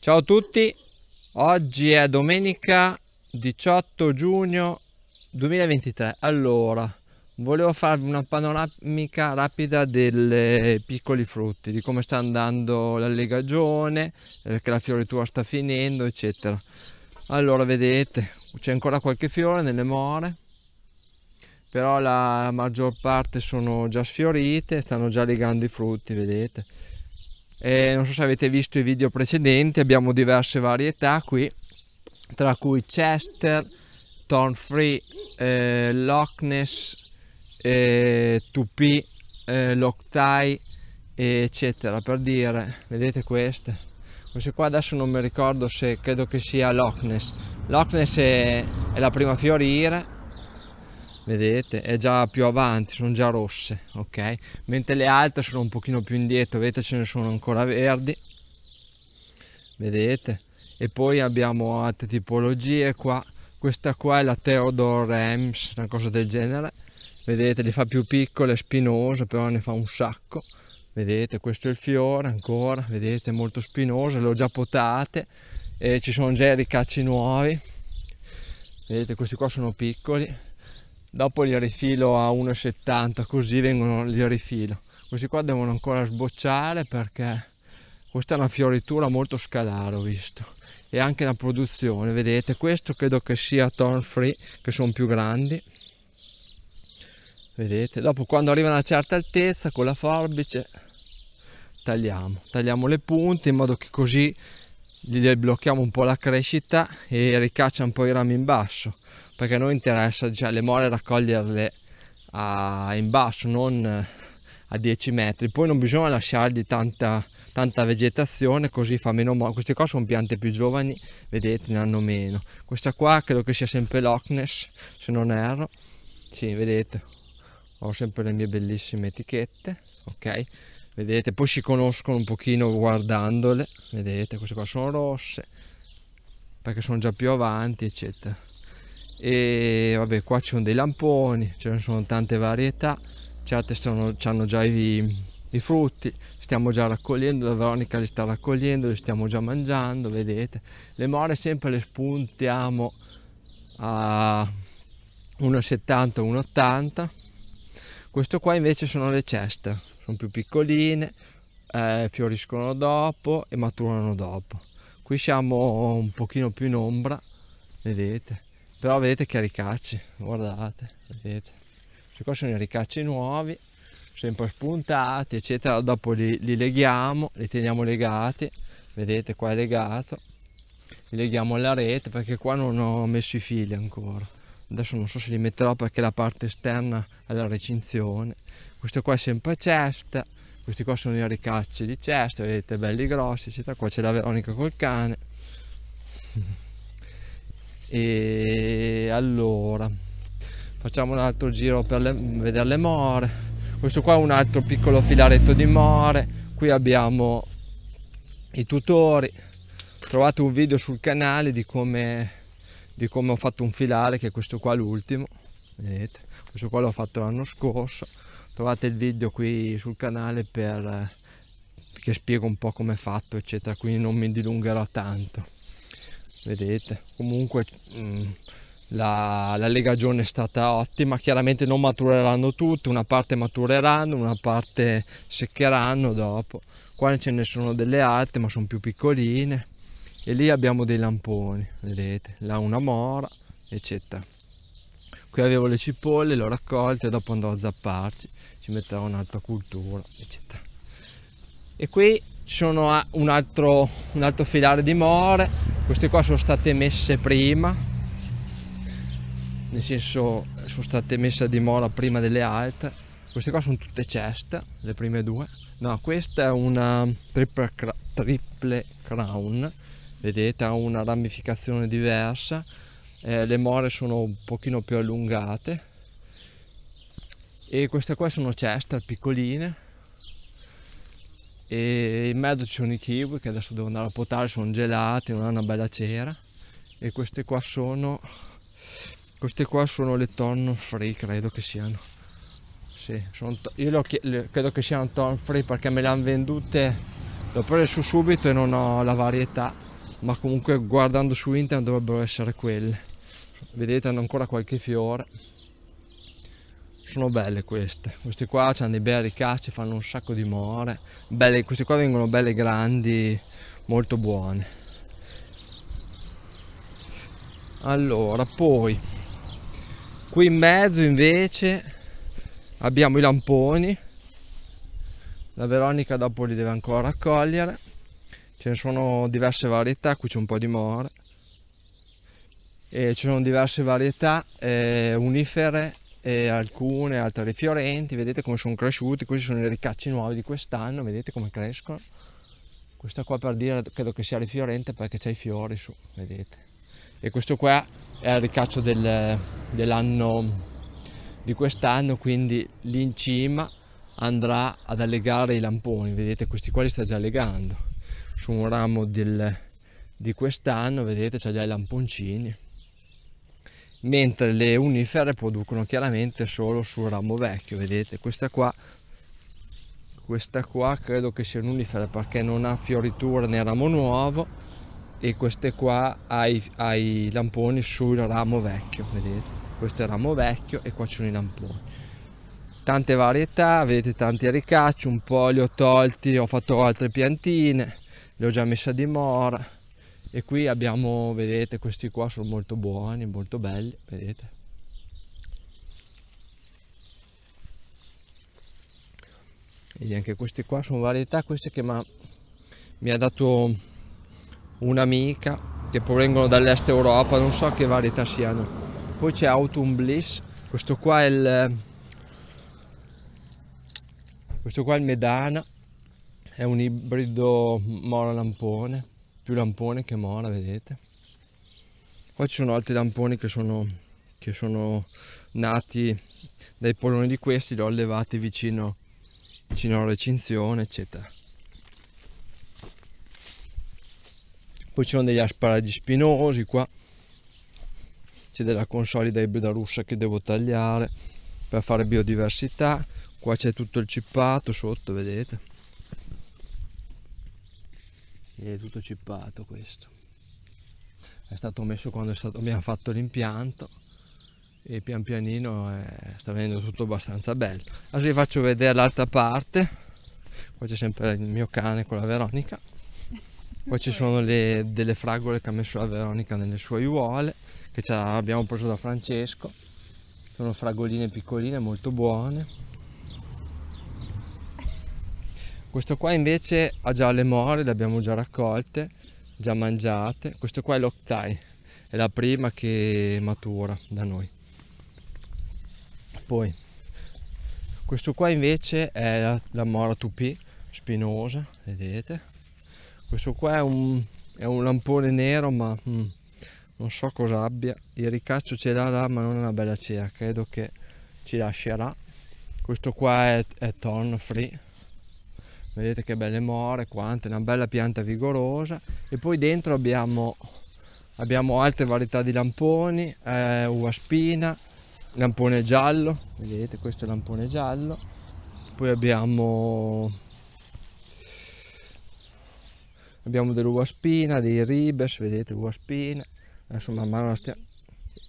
Ciao a tutti, oggi è domenica 18 giugno 2023. Allora, volevo farvi una panoramica rapida dei piccoli frutti, di come sta andando l'allegagione, eh, che la fioritura sta finendo, eccetera. Allora, vedete, c'è ancora qualche fiore nelle more, però la maggior parte sono già sfiorite, stanno già legando i frutti, vedete. Eh, non so se avete visto i video precedenti, abbiamo diverse varietà qui, tra cui Chester, Thornfree, eh, Loch Ness, eh, Tupi, eh, Loctai, eccetera. Per dire, vedete queste? Queste qua adesso non mi ricordo se credo che sia Loch Ness. Loch Ness è, è la prima a fiorire vedete è già più avanti sono già rosse ok mentre le altre sono un pochino più indietro vedete ce ne sono ancora verdi vedete e poi abbiamo altre tipologie qua questa qua è la Theodore Ems una cosa del genere vedete le fa più piccole spinose però ne fa un sacco vedete questo è il fiore ancora vedete molto spinose le ho già potate e ci sono già i ricacci nuovi vedete questi qua sono piccoli dopo li rifilo a 1,70 così vengono, li rifilo questi qua devono ancora sbocciare perché questa è una fioritura molto scalare ho visto e anche la produzione vedete questo credo che sia torn free che sono più grandi vedete dopo quando arriva a una certa altezza con la forbice tagliamo tagliamo le punte in modo che così gli blocchiamo un po' la crescita e ricaccia un po' i rami in basso perché a noi interessa già le more raccoglierle a, in basso, non eh, a 10 metri. Poi non bisogna lasciargli tanta, tanta vegetazione, così fa meno mole. Queste qua sono piante più giovani, vedete, ne hanno meno. Questa qua credo che sia sempre Loch se non erro. Sì, vedete, ho sempre le mie bellissime etichette, ok? Vedete, poi si conoscono un pochino guardandole, vedete, queste qua sono rosse, perché sono già più avanti, eccetera e vabbè qua ci sono dei lamponi ce ne sono tante varietà certe sono, hanno già i, i frutti stiamo già raccogliendo la Veronica li sta raccogliendo li stiamo già mangiando vedete le more sempre le spuntiamo a 1,70 1,80 questo qua invece sono le ceste sono più piccoline eh, fioriscono dopo e maturano dopo qui siamo un pochino più in ombra vedete però vedete che ricacci guardate vedete cioè qua sono i ricacci nuovi sempre spuntati eccetera dopo li, li leghiamo li teniamo legati vedete qua è legato li leghiamo alla rete perché qua non ho messo i fili ancora adesso non so se li metterò perché la parte esterna è la recinzione questo qua è sempre cesta questi qua sono i ricacci di cesta vedete belli grossi eccetera qua c'è la Veronica col cane e allora facciamo un altro giro per le, vedere le more questo qua è un altro piccolo filaretto di more qui abbiamo i tutori trovate un video sul canale di come, di come ho fatto un filare che è questo qua l'ultimo vedete questo qua l'ho fatto l'anno scorso trovate il video qui sul canale per eh, che spiego un po' come è fatto eccetera quindi non mi dilungherò tanto vedete comunque mh, mm, la, la, legagione è stata ottima chiaramente non matureranno tutte una parte matureranno una parte seccheranno dopo qua ce ne sono delle alte ma sono più piccoline e lì abbiamo dei lamponi vedete là una mora eccetera qui avevo le cipolle le ho raccolte dopo andrò a zapparci ci metterò un'altra cultura eccetera e qui ci sono un altro, un altro filare di more queste qua sono state messe prima nel senso sono state messe a dimora prima delle altre queste qua sono tutte ceste le prime due no questa è una triple, triple crown vedete ha una ramificazione diversa eh, le more sono un pochino più allungate e queste qua sono ceste piccoline e in mezzo ci sono i kiwi che adesso devo andare a potare, sono gelati, non hanno una bella cera e queste qua sono queste qua sono le ton free credo che siano sì, sono, io le, ho credo che siano ton free perché me le hanno vendute le ho prese subito e non ho la varietà ma comunque guardando su internet dovrebbero essere quelle vedete hanno ancora qualche fiore sono belle queste queste qua hanno dei bei ricacci fanno un sacco di more belle, queste qua vengono belle grandi molto buone allora poi qui in mezzo invece abbiamo i lamponi la Veronica dopo li deve ancora raccogliere ce ne sono diverse varietà qui c'è un po' di more e ci sono diverse varietà eh, unifere e alcune altre rifiorenti, vedete come sono cresciuti, questi sono i ricacci nuovi di quest'anno, vedete come crescono. Questa qua per dire credo che sia rifiorente perché c'è i fiori su, vedete. E questo qua è il ricaccio del, dell'anno di quest'anno, quindi lì in cima andrà ad allegare i lamponi, vedete questi qua li sta già allegando. Su un ramo del, di quest'anno, vedete, c'è già i lamponcini mentre le unifere producono chiaramente solo sul ramo vecchio vedete questa qua questa qua credo che sia un'unifera perché non ha fioritura nel ramo nuovo e queste qua ha ha i lamponi sul ramo vecchio vedete questo è il ramo vecchio e qua ci sono i lamponi tante varietà vedete tanti ricacci un po' li ho tolti ho fatto altre piantine le ho già messe a dimora e qui abbiamo vedete questi qua sono molto buoni molto belli vedete e anche questi qua sono varietà queste che mi ha dato un'amica che provengono dall'est Europa non so che varietà siano poi c'è Autumn Bliss questo qua è il questo qua è il Medana è un ibrido lampone più lampone che mora vedete qua ci sono altri lamponi che sono, che sono nati dai polloni di questi li ho allevati vicino, vicino alla recinzione eccetera poi ci sono degli asparagi spinosi qua c'è della consolida ibrida russa che devo tagliare per fare biodiversità qua c'è tutto il cippato sotto vedete è tutto cippato questo è stato messo quando stato, abbiamo fatto l'impianto e pian pianino è, eh, sta venendo tutto abbastanza bello adesso vi faccio vedere l'altra parte qua c'è sempre il mio cane con la Veronica qua ci sono le, delle fragole che ha messo la Veronica nelle sue aiuole che abbiamo preso da Francesco sono fragoline piccoline molto buone Questo qua invece ha già le more, le abbiamo già raccolte, già mangiate. Questo qua è l'octai, è la prima che matura da noi. Poi questo qua invece è la, la mora tupì, spinosa, vedete. Questo qua è un, è un lampone nero ma mm, non so cosa abbia. Il ricaccio ce l'ha là ma non è una bella cera, credo che ci lascerà. Questo qua è, è ton free vedete che belle more quante una bella pianta vigorosa e poi dentro abbiamo, abbiamo altre varietà di lamponi eh, uva spina lampone giallo vedete questo è lampone giallo poi abbiamo abbiamo dell'uva spina dei ribes vedete uva spina insomma man mano stiamo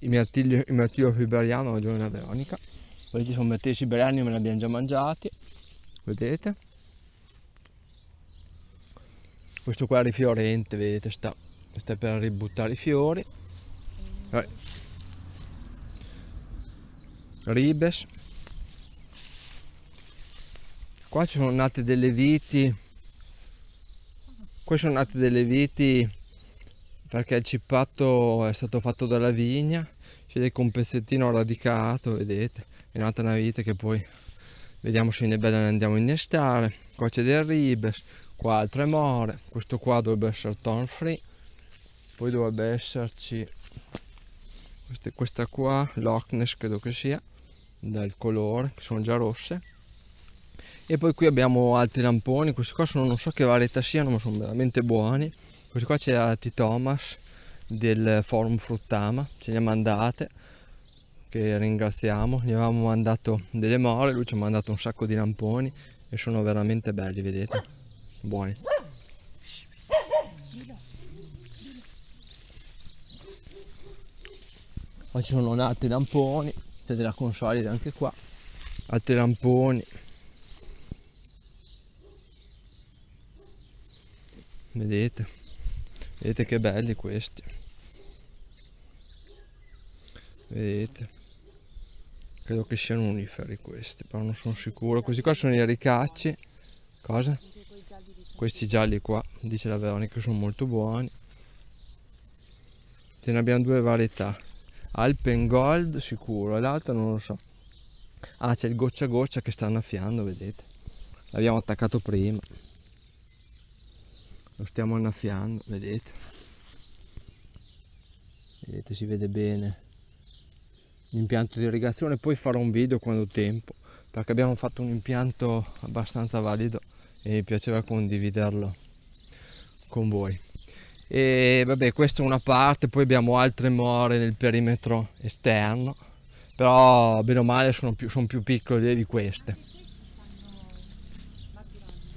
il mirtiglio, il mirtiglio siberiano voglio una veronica quelli ci sono mirtilli siberiani me li abbiamo già mangiati vedete questo qua rifiorente vedete sta, sta per ributtare i fiori ribes qua ci sono nate delle viti qui sono nate delle viti perché il cippato è stato fatto dalla vigna si vede che un pezzettino radicato vedete è nata una vite che poi vediamo se ne bella ne andiamo a innestare qua c'è del ribes qua altre more questo qua dovrebbe essere turn free poi dovrebbe esserci queste, questa qua Loch credo che sia dal colore che sono già rosse e poi qui abbiamo altri lamponi questi qua sono non so che varietà siano ma sono veramente buoni questi qua c'è la T. Thomas del forum fruttama ce li ha mandate che ringraziamo gli avevamo mandato delle more lui ci ha mandato un sacco di lamponi e sono veramente belli vedete buoni. Poi ci sono altri lamponi, c'è della consolida anche qua, altri lamponi. Vedete, vedete che belli questi. Vedete, credo che siano uniferi questi, però non sono sicuro. Questi qua sono i ricacci. Cosa? questi gialli qua dice la Veronica sono molto buoni ce ne abbiamo due varietà Alpen Gold sicuro e l'altra non lo so ah c'è il goccia goccia che sta annaffiando vedete l'abbiamo attaccato prima lo stiamo annaffiando vedete vedete si vede bene l'impianto di irrigazione poi farò un video quando ho tempo perché abbiamo fatto un impianto abbastanza valido e mi piaceva condividerlo con voi. E vabbè, questa è una parte, poi abbiamo altre more nel perimetro esterno, però bene o male sono più, sono più piccole di queste.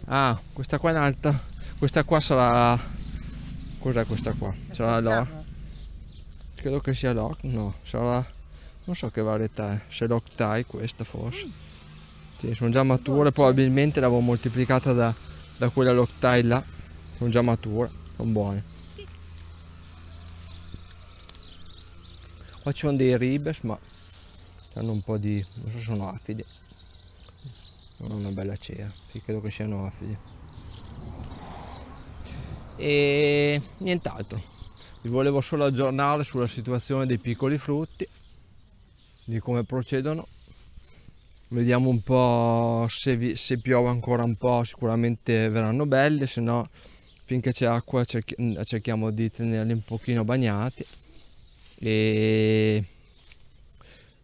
Ah, questa qua è un'altra, questa qua sarà... Cos'è questa qua? Sarà l'or? Credo che sia l'or, no, sarà... Non so che varietà è, se l'octai questa forse. Sì, sono già mature, probabilmente l'avevo moltiplicata da, da quella Loctile là. Sono già mature, sono buone. Qua ci sono dei ribes, ma hanno un po' di... non so se sono afidi. Non una bella cera, sì, credo che siano afidi. E nient'altro. Vi volevo solo aggiornare sulla situazione dei piccoli frutti, di come procedono vediamo un po' se, vi, se, piove ancora un po' sicuramente verranno belle se no finché c'è acqua cerchi, mm, cerchiamo di tenerli un pochino bagnati e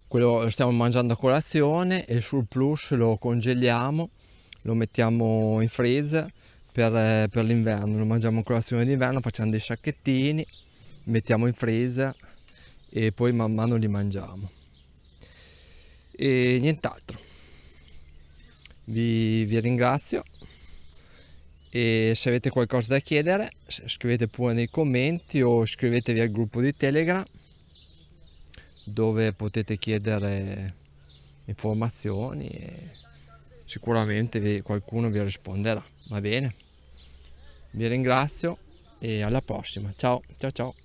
quello lo stiamo mangiando a colazione e il surplus lo congeliamo lo mettiamo in freezer per, eh, per l'inverno lo mangiamo a colazione d'inverno facciamo dei sacchettini mettiamo in freezer e poi man mano li mangiamo e nient'altro. Vi, vi, ringrazio e se avete qualcosa da chiedere scrivete pure nei commenti o iscrivetevi al gruppo di Telegram dove potete chiedere informazioni e sicuramente vi, qualcuno vi risponderà. Va bene? Vi ringrazio e alla prossima. Ciao ciao ciao.